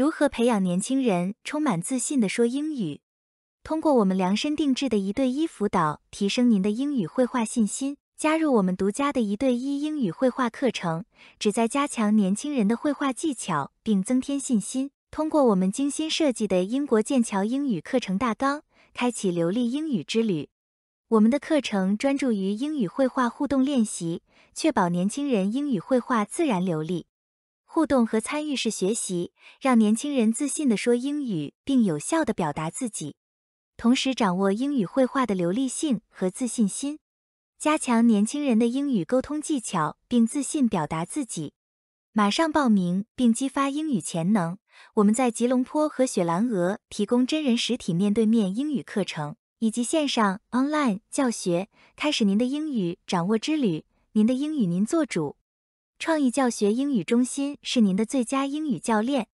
如何培养年轻人充满自信地说英语？通过我们量身定制的一对一辅导，提升您的英语绘画信心。加入我们独家的一对一英语绘画课程，旨在加强年轻人的绘画技巧并增添信心。通过我们精心设计的英国剑桥英语课程大纲，开启流利英语之旅。我们的课程专注于英语绘画互动练习，确保年轻人英语绘画自然流利。互动和参与式学习，让年轻人自信地说英语，并有效地表达自己，同时掌握英语绘画的流利性和自信心，加强年轻人的英语沟通技巧，并自信表达自己。马上报名并激发英语潜能！我们在吉隆坡和雪兰莪提供真人实体面对面英语课程以及线上 online 教学，开始您的英语掌握之旅。您的英语，您做主。创意教学英语中心是您的最佳英语教练。